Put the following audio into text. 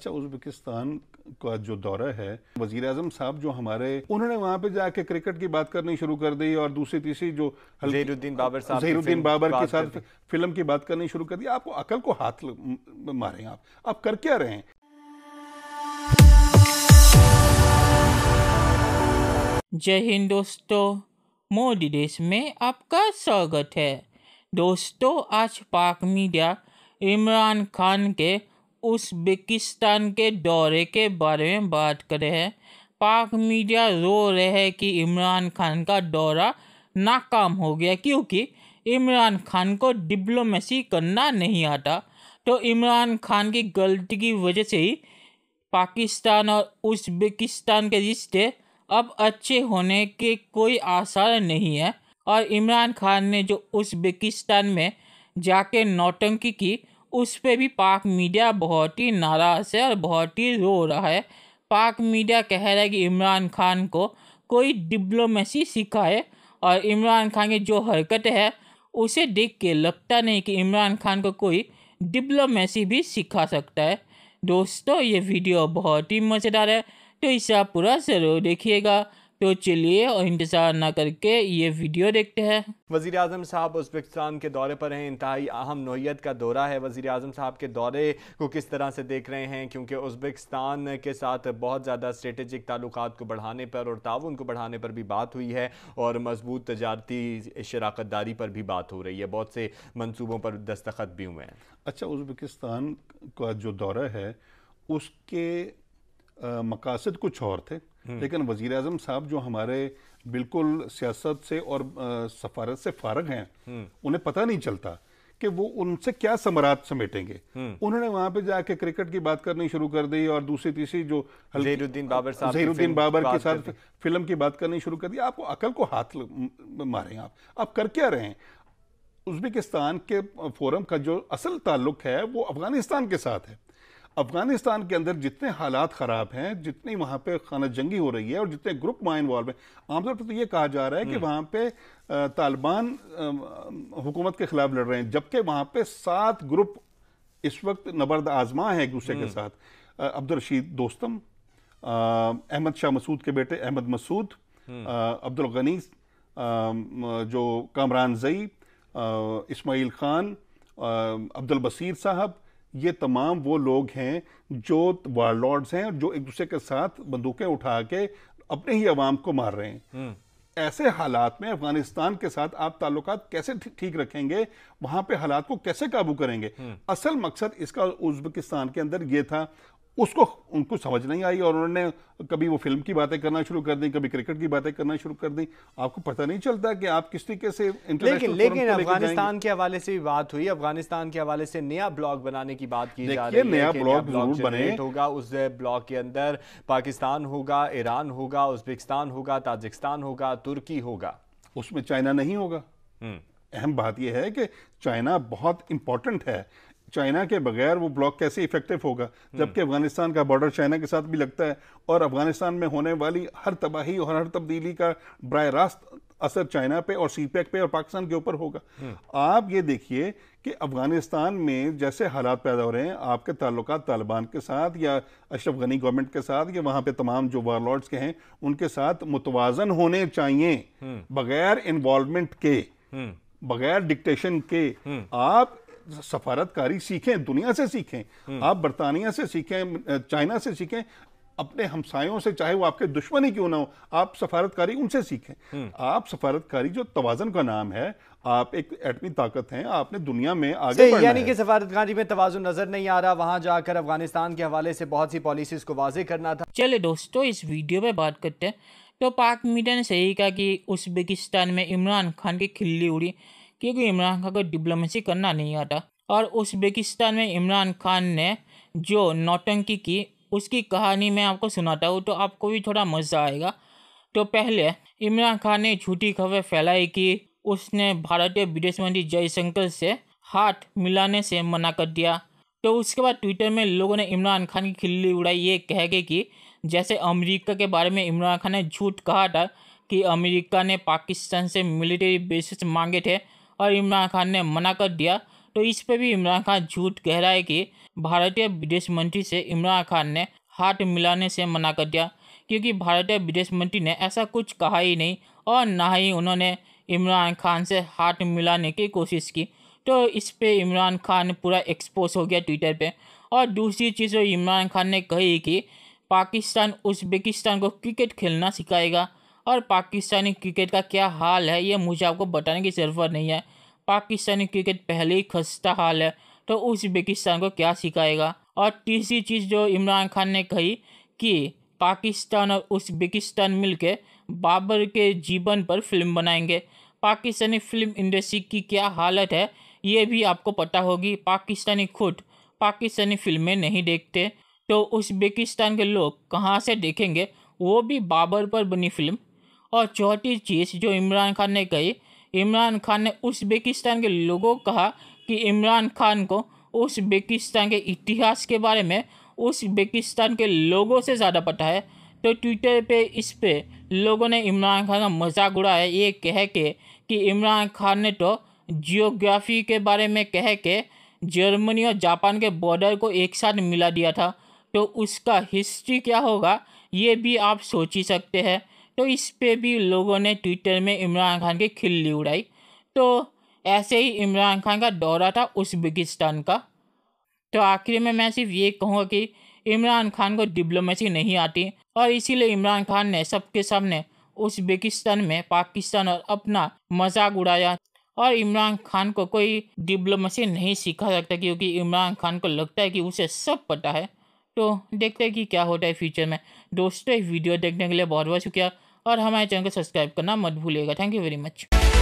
अच्छा उज्बेकिस्तान का जो दौरा है वजीर अजम साहब जो हमारे उन्होंने वहां पे जाके क्रिकेट की बात करनी शुरू कर दी और दूसरी तीसरी जो जहरुद्दीन बाबर साहब जहरुद्दीन बाबर के साथ फिल्म की बात करनी शुरू कर दी आपको अकल को हाथ मारे आप आप कर क्या रहे हैं जय हिंद दोस्तों मोदी देश में आपका स्वागत है दोस्तों आज पाक मीडिया इमरान खान के उज्बेकिस्तान के दौरे के बारे में बात कर रहे हैं पाक मीडिया रो रहे हैं कि इमरान खान का दौरा नाकाम हो गया क्योंकि इमरान खान को डिप्लोमेसी करना नहीं आता तो इमरान खान की गलती की वजह से ही पाकिस्तान और उज्बेकिस्तान के रिश्ते अब अच्छे होने के कोई आसार नहीं है और इमरान खान ने जो उज्बेकिस्तान में जाके नौटंकी की उस पर भी पाक मीडिया बहुत ही नाराज़ है और बहुत ही रो रहा है पाक मीडिया कह रहा है कि इमरान खान को कोई डिप्लोमेसी सिखाए और इमरान खान की जो हरकत है उसे देख के लगता नहीं कि इमरान खान को कोई डिप्लोमेसी भी सिखा सकता है दोस्तों ये वीडियो बहुत ही मज़ेदार है तो इसे आप पूरा ज़रूर देखिएगा तो चलिए और इंतज़ार ना करके ये वीडियो देखते हैं वजीर अजम साहब उजबेकिस्तान के दौरे पर हैं इंतहाई अहम नोयत का दौरा है वजीर अजम साहब के दौरे को किस तरह से देख रहे हैं क्योंकि उजबेकिस्तान के साथ बहुत ज़्यादा स्ट्रेटेजिक ताल्लुक को बढ़ाने पर और ताउन को बढ़ाने पर भी बात हुई है और मजबूत तजारती शराकत दारी पर भी बात हो रही है बहुत से मनसूबों पर दस्तखत भी हुए हैं अच्छा उजबेकिस्तान का जो दौरा है उसके मकासद कुछ और थे लेकिन वजीर अजम साहब जो हमारे बिल्कुल सियासत से और सफारत से फारग हैं उन्हें पता नहीं चलता कि वो उनसे क्या समरात समेटेंगे उन्होंने वहां पे जाके क्रिकेट की बात करनी शुरू कर दी और दूसरी तीसरी जो जहीरुद्दीन बाबर साहब जहीरुद्दीन बाबर के साथ फिल्म की बात करनी शुरू कर दी आपको अकल को हाथ मारें आप आप कर क्या रहे हैं उज्बेकिस्तान के फोरम का जो असल ताल्लुक है वो अफगानिस्तान के साथ है अफगानिस्तान के अंदर जितने हालात ख़राब हैं जितनी वहाँ पे खाना जंगी हो रही है और जितने ग्रुप माँ इन्वॉल्व हैं आमतौर पर तो ये कहा जा रहा है कि हम्म। वहाँ पे तालिबान हुकूमत के खिलाफ लड़ रहे हैं जबकि वहाँ पे सात ग्रुप इस वक्त नबर्द आजमा है एक दूसरे के हम्म। साथ अब्दुलरशीद दोस्तम अहमद शाह मसूद के बेटे अहमद मसूद हम्म। अब्दुल गनी जो कामरान जई इसमाइल खान अब्दुल बसीर साहब ये तमाम वो लोग हैं जो वारलॉर्ड्स हैं जो एक दूसरे के साथ बंदूकें उठा के अपने ही अवाम को मार रहे हैं हम्म। ऐसे हालात में अफगानिस्तान के साथ आप ताल्लुक कैसे ठीक रखेंगे वहां पे हालात को कैसे काबू करेंगे हम्म। असल मकसद इसका उज्बेकिस्तान के अंदर यह था उसको उनको समझ नहीं आई और उन्होंने कभी वो फिल्म की बातें करना शुरू कर दी कभी क्रिकेट की बातें करना शुरू कर दी आपको पता नहीं चलता कि आप किस तरीके से लेकिन लेकिन अफगानिस्तान के हवाले से भी बात हुई अफगानिस्तान के हवाले से नया ब्लॉग बनाने की बात की जा रही है नया ब्लॉग जरूर बने होगा उस ब्लॉग के अंदर पाकिस्तान होगा ईरान होगा उज्बेकिस्तान होगा ताजिकिस्तान होगा तुर्की होगा उसमें चाइना नहीं होगा हम्म। अहम बात यह है कि चाइना बहुत इंपॉर्टेंट है चाइना के बगैर वो ब्लॉक कैसे इफेक्टिव होगा हम्म। जबकि अफगानिस्तान का बॉर्डर चाइना के साथ भी लगता है और अफगानिस्तान में होने वाली हर तबाही और हर तब्दीली का बर रास्त असर चाइना पे और सी e पे और पाकिस्तान के ऊपर होगा हम्म। आप ये देखिए कि अफगानिस्तान में जैसे हालात पैदा हो रहे हैं आपके ताल्लुक तालिबान के साथ या अशरफ गनी गवर्नमेंट के साथ या वहाँ पे तमाम जो वारलॉर्ड्स के हैं उनके साथ मुतवाजन होने चाहिए हम्म। बगैर इन्वॉल्वमेंट के बगैर डिक्टेशन के आप सफारतकारी सीखें दुनिया से सीखें हम्म। आप बरतानिया से सीखें चाइना से सीखें अपने हमसायों से चाहे वो आपके दुश्मन ही क्यों ना हो आप सफारतकारी उनसे सीखें हम्म। आप सफारतकारी जो तवाजन का नाम है आप एक एटमी ताकत हैं आपने दुनिया में आगे यानी कि सफारतकारी में तोज़ुन नजर नहीं आ रहा वहां जाकर अफगानिस्तान के हवाले से बहुत सी पॉलिसीज को वाजे करना था चले दोस्तों इस वीडियो में बात करते हैं तो पाक मीडिया ने सही कहा कि उज्बेकिस्तान में इमरान खान की खिल्ली उड़ी क्योंकि इमरान खान को डिप्लोमेसी करना नहीं आता और उज्बेकिस्तान में इमरान खान ने जो नौटंकी की उसकी कहानी मैं आपको सुनाता हूँ तो आपको भी थोड़ा मज़ा आएगा तो पहले इमरान खान ने झूठी खबर फैलाई कि उसने भारतीय विदेश मंत्री जयशंकर से हाथ मिलाने से मना कर दिया तो उसके बाद ट्विटर में लोगों ने इमरान खान की खिल्ली उड़ाई ये कह के कि जैसे अमेरिका के बारे में इमरान खान ने झूठ कहा था कि अमेरिका ने पाकिस्तान से मिलिट्री बेसिस मांगे थे और इमरान खान ने मना कर दिया तो इस पर भी इमरान खान झूठ कह रहा है कि भारतीय विदेश मंत्री से इमरान खान ने हाथ मिलाने से मना कर दिया क्योंकि भारतीय विदेश मंत्री ने ऐसा कुछ कहा ही नहीं और ना ही उन्होंने इमरान खान से हाथ मिलाने की कोशिश की तो इस पे इमरान खान पूरा एक्सपोज हो गया ट्विटर पे और दूसरी चीज़ जो इमरान खान ने कही कि पाकिस्तान उज्बेकिस्तान को क्रिकेट खेलना सिखाएगा और पाकिस्तानी क्रिकेट का क्या हाल है ये मुझे आपको बताने की ज़रूरत नहीं है पाकिस्तानी क्रिकेट पहले ही खस्ता हाल है तो उज्बेकिस्तान को क्या सिखाएगा और तीसरी चीज़ जो इमरान खान ने कही कि पाकिस्तान और उज्बेकिस्तान मिलके बाबर के जीवन पर फिल्म बनाएंगे पाकिस्तानी फिल्म इंडस्ट्री की क्या हालत है ये भी आपको पता होगी पाकिस्तानी खुद पाकिस्तानी फिल्में नहीं देखते तो उज्बेकिस्तान के लोग कहाँ से देखेंगे वो भी बाबर पर बनी फिल्म और चौथी चीज़ जो इमरान खान ने कही इमरान खान ने उज़्बेकिस्तान के लोगों को कहा कि इमरान खान को उज़्बेकिस्तान के इतिहास के बारे में उज़्बेकिस्तान के लोगों से ज़्यादा पता है तो ट्विटर पे इस पर लोगों ने इमरान खान का मजाक उड़ाया ये कह के कि इमरान खान ने तो जियोग्राफी के बारे में कह के जर्मनी और जापान के बॉर्डर को एक साथ मिला दिया था तो उसका हिस्ट्री क्या होगा ये भी आप सोच ही सकते हैं तो इस पर भी लोगों ने ट्विटर में इमरान खान की खिल्ली उड़ाई तो ऐसे ही इमरान खान का दौरा था उज्बेकिस्तान का तो आखिर में मैं सिर्फ ये कहूँगा कि इमरान खान को डिप्लोमेसी नहीं आती और इसीलिए इमरान खान ने सबके सामने उज्बेकिस्तान में पाकिस्तान और अपना मजाक उड़ाया और इमरान खान को कोई डिप्लोमेसी नहीं सिखा सकता क्योंकि इमरान खान को लगता है कि उसे सब पता है तो देखते हैं कि क्या होता है फ्यूचर में दोस्तों वीडियो देखने के लिए बहुत बहुत शुक्रिया और हमारे चैनल को सब्सक्राइब करना मत भूलिएगा थैंक यू वेरी मच